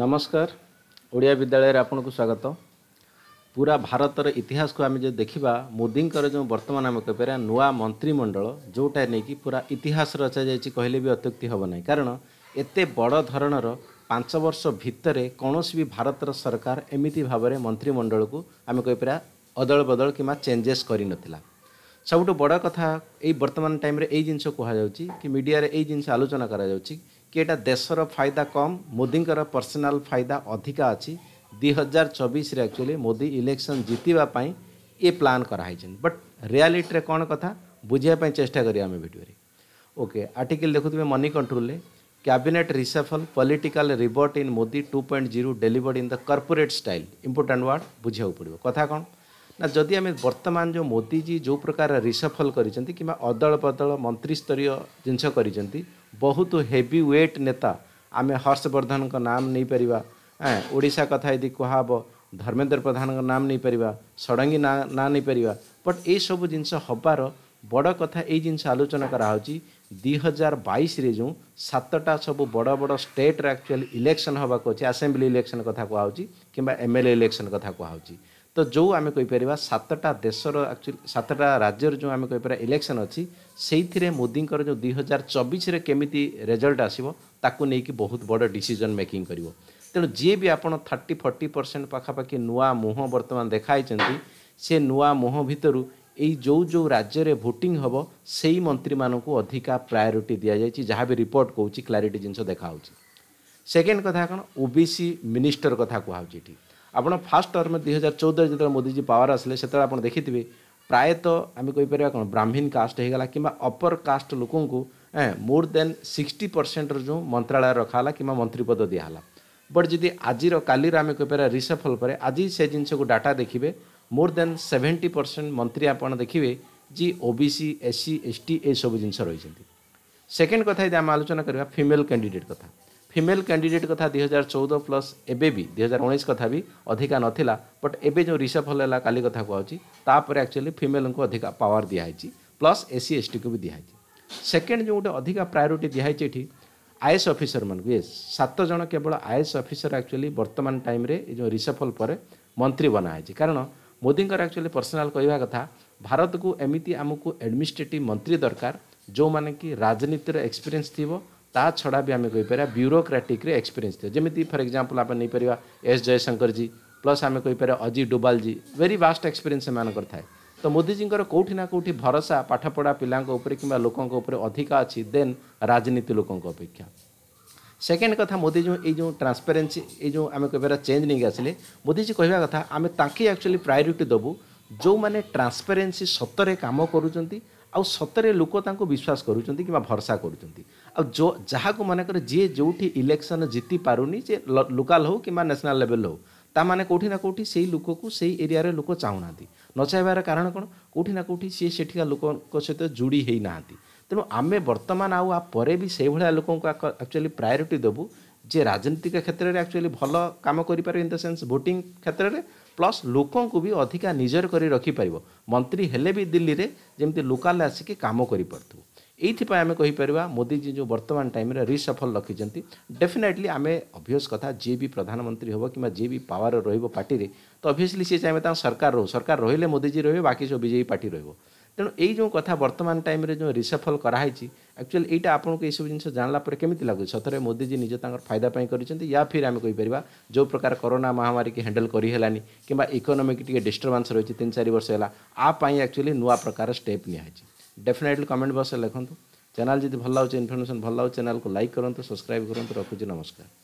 ନମସ୍କାର ଓଡ଼ିଆ ବିଦ୍ୟାଳୟରେ ଆପଣଙ୍କୁ ସ୍ୱାଗତ ପୁରା ଭାରତର ଇତିହାସକୁ ଆମେ ଯଦି ଦେଖିବା ମୋଦିଙ୍କର ଯେଉଁ ବର୍ତ୍ତମାନ ଆମେ କହିପାରିବା ନୂଆ ମନ୍ତ୍ରିମଣ୍ଡଳ ଯେଉଁଟା ନେଇକି ପୁରା ଇତିହାସ ରଚାଯାଇଛି କହିଲେ ବି ଅତ୍ୟୁକ୍ତି ହେବ ନାହିଁ କାରଣ ଏତେ ବଡ଼ ଧରଣର ପାଞ୍ଚ ବର୍ଷ ଭିତରେ କୌଣସି ବି ଭାରତର ସରକାର ଏମିତି ଭାବରେ ମନ୍ତ୍ରିମଣ୍ଡଳକୁ ଆମେ କହିପାରିବା ଅଦଳ ବଦଳ କିମ୍ବା ଚେଞ୍ଜେସ୍ କରିନଥିଲା ସବୁଠୁ ବଡ଼ କଥା ଏଇ ବର୍ତ୍ତମାନ ଟାଇମ୍ରେ ଏଇ ଜିନିଷ କୁହାଯାଉଛି କି ମିଡ଼ିଆରେ ଏଇ ଜିନିଷ ଆଲୋଚନା କରାଯାଉଛି କି ଏଇଟା ଦେଶର ଫାଇଦା କମ୍ ମୋଦିଙ୍କର ପର୍ସନାଲ୍ ଫାଇଦା ଅଧିକା ଅଛି ଦୁଇ ହଜାର ଚବିଶରେ ଆକ୍ଚୁଆଲି ମୋଦି ଇଲେକ୍ସନ୍ ଜିତିବା ପାଇଁ ଏ ପ୍ଲାନ୍ କରାହେଇଛନ୍ତି ବଟ୍ ରିଆଲିଟିରେ କ'ଣ କଥା ବୁଝିବା ପାଇଁ ଚେଷ୍ଟା କରିବା ଆମେ ଭିଡ଼ିଓରେ ଓକେ ଆର୍ଟିକିଲ୍ ଦେଖୁଥିବେ ମନି କଣ୍ଟ୍ରୋଲରେ cabinet reshuffle political reboot in Modi two point zero delivered in the corporate style important word ବୁଝିବାକୁ ପଡ଼ିବ କଥା କ'ଣ ନା ଯଦି ଆମେ ବର୍ତ୍ତମାନ ଯେଉଁ ମୋଦିଜୀ ଯେଉଁ ପ୍ରକାର ରିସେଫଲ୍ କରିଛନ୍ତି କିମ୍ବା ଅଦଳ ବଦଳ ମନ୍ତ୍ରିସ୍ତରୀୟ ଜିନିଷ କରିଛନ୍ତି ବହୁତ ହେଭି ୱେଟ୍ ନେତା ଆମେ ହର୍ଷବର୍ଦ୍ଧନଙ୍କ ନାମ ନେଇପାରିବା ଓଡ଼ିଶା କଥା ଯଦି କୁହାହେବ ଧର୍ମେନ୍ଦ୍ର ପ୍ରଧାନଙ୍କ ନାମ ନେଇପାରିବା ଷଡ଼ଙ୍ଗୀ ନା ନାଁ ନେଇପାରିବା ବଟ୍ ଏଇସବୁ ଜିନିଷ ହେବାର ବଡ଼ କଥା ଏଇ ଜିନିଷ ଆଲୋଚନା କରାହେଉଛି ଦୁଇ ହଜାର ବାଇଶରେ ଯେଉଁ ସାତଟା ସବୁ ବଡ଼ ବଡ଼ ଷ୍ଟେଟ୍ରେ ଆକ୍ଚୁଆଲି ଇଲେକ୍ସନ୍ ହେବାକୁ ଅଛି ଆସେମ୍ବ୍ଲି ଇଲେକ୍ସନ୍ କଥା କୁହାହେଉଛି କିମ୍ବା ଏମ୍ ଏଲ୍ ଏ ଇଲେକ୍ସନ୍ କଥା କୁହାହେଉଛି ତ ଯେଉଁ ଆମେ କହିପାରିବା ସାତଟା ଦେଶର ଆକ୍ଚୁଆଲି ସାତଟା ରାଜ୍ୟର ଯେଉଁ ଆମେ କହିପାରିବା ଇଲେକ୍ସନ୍ ଅଛି ସେଇଥିରେ ମୋଦିଙ୍କର ଯେଉଁ ଦୁଇ ହଜାର ଚବିଶରେ କେମିତି ରେଜଲ୍ଟ ଆସିବ ତାକୁ ନେଇକି ବହୁତ ବଡ଼ ଡିସିଜନ୍ ମେକିଂ କରିବ ତେଣୁ ଯିଏ ବି ଆପଣ ଥାର୍ଟି ଫର୍ଟି ପରସେଣ୍ଟ ପାଖାପାଖି ନୂଆ ମୁହଁ ବର୍ତ୍ତମାନ ଦେଖାଇଛନ୍ତି ସେ ନୂଆ ମୁହଁ ଭିତରୁ ଏଇ ଯେଉଁ ଯେଉଁ ରାଜ୍ୟରେ ଭୋଟିଂ ହେବ ସେଇ ମନ୍ତ୍ରୀମାନଙ୍କୁ ଅଧିକା ପ୍ରାୟୋରିଟି ଦିଆଯାଇଛି ଯାହା ବି ରିପୋର୍ଟ କହୁଛି କ୍ଲାରିଟି ଜିନିଷ ଦେଖାହେଉଛି ସେକେଣ୍ଡ କଥା କ'ଣ ଓବିସି ମିନିଷ୍ଟର କଥା କୁହାହେଉଛି ଏଠି ଆପଣ ଫାଷ୍ଟ ଟର୍ମ ଦୁଇ ହଜାର ଚଉଦରେ ଯେତେବେଳେ ମୋଦିଜୀ ପାୱାର ଆସିଲେ ସେତେବେଳେ ଆପଣ ଦେଖିଥିବେ ପ୍ରାୟତଃ ଆମେ କହିପାରିବା କ'ଣ ବ୍ରାହ୍ମୀଣ କାଷ୍ଟ ହେଇଗଲା କିମ୍ବା ଅପର କାଷ୍ଟ ଲୋକଙ୍କୁ ମୋର୍ ଦେନ୍ ସିକ୍ସଟି ପରସେଣ୍ଟର ଯେଉଁ ମନ୍ତ୍ରାଳୟ ରଖାହେଲା କିମ୍ବା ମନ୍ତ୍ରୀ ପଦ ଦିଆହେଲା ବଟ୍ ଯଦି ଆଜିର କାଲିର ଆମେ କହିପାରିବା ରିସଫଲ୍ ପରେ ଆଜି ସେ ଜିନିଷକୁ ଡାଟା ଦେଖିବେ ମୋର୍ ଦେନ୍ ସେଭେଣ୍ଟି ପରସେଣ୍ଟ ମନ୍ତ୍ରୀ ଆପଣ ଦେଖିବେ ଯେ O B C S C S T ଏସବୁ ଜିନିଷ ରହିଛନ୍ତି ସେକେଣ୍ଡ କଥା ଯଦି ଆମେ ଆଲୋଚନା କରିବା ଫିମେଲ୍ କ୍ୟାଣ୍ଡିଡେଟ୍ କଥା फिमेल कैंडिडेट कथा दुई हजार चौदह प्लस एवं भी दुई हजार उन्नीस कथा भी अधिका ना बट एवं जो रिसेप हल्ला का कथ कहपर एक्चुअली फिमेल को अधिका पावर दिखाई plus S C S T को भी दिखाई सेकेंड जो गोटे अधिका प्रायोरीटी दिखाई इटी आईएस अफिसर मान ये सात जन केवल आईएस अफिसर एक्चुअली वर्तमान टाइम रे जो रिसेफल पर मंत्री बनाई कारण मोदी एक्चुअली पर्सनाल कहवा कथा भारत को एमती आमको एडमिनिस्ट्रेटिव मंत्री दरकार जो मैंने कि राजनीतिर एक्सपीरियंस थोड़ा ता छड़ा भी आम कहींपर ब्यूरोक्राटिक एक्सपीरियंस थे जमी फर एक्जाम्पल आप नहीं पार एस जयशंकर जी प्लस आम कहींपर Ajit Doval ji very vast experience कर थाए तो मोदीजी कौटी ना कौटी भरोसा पाठपढ़ा पिलां कि लोकों पर अधिक अच्छी देन राजनीति लोकों अपेक्षा सेकेंड कथ मोदी जो ये ट्रांसपेरेन्सी जो आम कह चेंज नहीं आसे मोदीजी कह कथा आम ताकि एक्चुअली प्रायोरीटी देवु जो मैंने ट्रांसपेरेन्सी सतरे कम करुँच ଆଉ ସତରେ ଲୋକ ତାଙ୍କୁ ବିଶ୍ୱାସ କରୁଛନ୍ତି କିମ୍ବା ଭରସା କରୁଛନ୍ତି ଆଉ ଯାହାକୁ ମନେକର ଯିଏ ଯେଉଁଠି ଇଲେକ୍ସନ୍ ଜିତି ପାରୁନି ଯେ ଲୋକାଲ୍ ହେଉ କିମ୍ବା ନ୍ୟାସନାଲ୍ ଲେଭେଲ୍ ହେଉ ତାମାନେ କେଉଁଠି ନା କେଉଁଠି ସେଇ ଲୋକକୁ ସେଇ ଏରିଆରେ ଲୋକ ଚାହୁଁନାହାନ୍ତି ନ ଚାହିଁବାର କାରଣ କ'ଣ କେଉଁଠି ନା କେଉଁଠି ସିଏ ସେଠିକା ଲୋକଙ୍କ ସହିତ ଯୋଡ଼ି ହେଇନାହାନ୍ତି ତେଣୁ ଆମେ ବର୍ତ୍ତମାନ ଆଉ ଆ ପରେ ବି ସେଇଭଳିଆ ଲୋକଙ୍କୁ ଆକ୍ଚୁଆଲି ପ୍ରାୟୋରିଟି ଦେବୁ ଯେ ରାଜନୈତିକ କ୍ଷେତ୍ରରେ ଆକ୍ଚୁଆଲି ଭଲ କାମ କରିପାରିବେ ଇନ୍ ଦ ସେନ୍ସ ଭୋଟିଂ କ୍ଷେତ୍ରରେ ପ୍ଲସ୍ ଲୋକଙ୍କୁ ବି ଅଧିକା ନିଜର କରି ରଖିପାରିବ ମନ୍ତ୍ରୀ ହେଲେ ବି ଦିଲ୍ଲୀରେ ଯେମିତି ଲୋକାଲ ଆସିକି କାମ କରିପାରୁଥିବ ଏଇଥିପାଇଁ ଆମେ କହିପାରିବା ମୋଦିଜୀ ଯେଉଁ ବର୍ତ୍ତମାନ ଟାଇମ୍ରେ ରିସଫଲ ରଖିଛନ୍ତି ଡେଫିନେଟଲି ଆମେ ଅଭିୟସ୍ କଥା ଯିଏ ବି ପ୍ରଧାନମନ୍ତ୍ରୀ ହେବ କିମ୍ବା ଯିଏ ବି ପାୱାର ରହିବ ପାର୍ଟିରେ ତ ଅଭିୟସ୍ଲି ସିଏ ଚାହିଁବେ ତାଙ୍କ ସରକାର ରହୁ ସରକାର ରହିଲେ ମୋଦିଜୀ ରହିବେ ବାକି ସବୁ ବିଜେପି ପାର୍ଟି ରହିବ ତେଣୁ ଏଇ ଯେଉଁ କଥା ବର୍ତ୍ତମାନ ଟାଇମ୍ରେ ଯେଉଁ ରିସଫଲ୍ କରାହେଇଛି ଆକ୍ଚୁଆଲି ଏଇଟା ଆପଣଙ୍କୁ ଏଇସବୁ ଜିନିଷ ଜାଣିଲା ପରେ କେମିତି ଲାଗୁଛି ସତରେ ମୋଦିଜୀ ନିଜ ତାଙ୍କର ଫାଇଦା ପାଇଁ କରିଛନ୍ତି ୟା ଫିର୍ ଆମେ କହିପାରିବା ଯେଉଁ ପ୍ରକାର କରୋନା ମହାମାରୀକି ହ୍ୟାଣ୍ଡେଲ୍ କରିହେଲାନି କିମ୍ବା ଇକୋନୋମିକ୍ ଟିକେ ଡିଷ୍ଟର୍ବାନ୍ସ ରହିଛି ତିନି ଚାରି ବର୍ଷ ହେଲା ଆ ପାଇଁ ଆକ୍ଚୁଆଲି ନୂଆ ପ୍ରକାର ଷ୍ଟେପ୍ ନିଆହେଇଛି ଡେଫିନେଟଲି କମେଣ୍ଟ ବକ୍ସରେ ଲେଖନ୍ତୁ ଚ୍ୟାନେଲ୍ ଯଦି ଭଲ ଲାଗୁଛି ଇନଫର୍ମେସନ୍ ଭଲ ଲାଗୁଛି ଚ୍ୟାନେଲ୍କୁ ଲାଇକ୍ କରନ୍ତୁ ସବସ୍କ୍ରାଇବ୍ କରନ୍ତୁ ରଖୁଛି ନମସ୍କାର